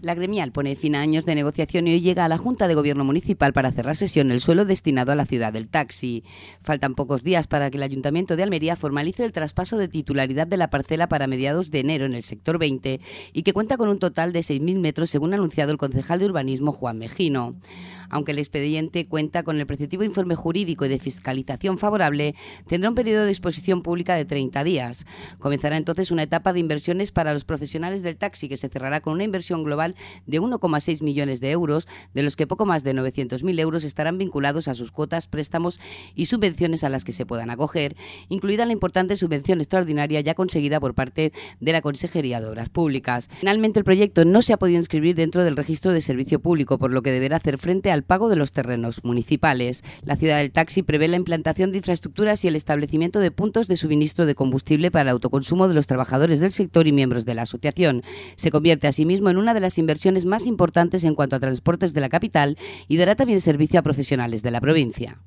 La gremial pone fin a años de negociación y hoy llega a la Junta de Gobierno Municipal para cerrar sesión el suelo destinado a la ciudad del taxi. Faltan pocos días para que el Ayuntamiento de Almería formalice el traspaso de titularidad de la parcela para mediados de enero en el sector 20 y que cuenta con un total de 6.000 metros según ha anunciado el concejal de urbanismo Juan Mejino. Aunque el expediente cuenta con el preceptivo informe jurídico y de fiscalización favorable, tendrá un periodo de exposición pública de 30 días. Comenzará entonces una etapa de inversiones para los profesionales del taxi que se cerrará con una inversión global de 1,6 millones de euros, de los que poco más de 900.000 euros estarán vinculados a sus cuotas, préstamos y subvenciones a las que se puedan acoger, incluida la importante subvención extraordinaria ya conseguida por parte de la Consejería de Obras Públicas. Finalmente, el proyecto no se ha podido inscribir dentro del registro de servicio público, por lo que deberá hacer frente a pago de los terrenos municipales. La ciudad del taxi prevé la implantación de infraestructuras y el establecimiento de puntos de suministro de combustible para el autoconsumo de los trabajadores del sector y miembros de la asociación. Se convierte asimismo en una de las inversiones más importantes en cuanto a transportes de la capital y dará también servicio a profesionales de la provincia.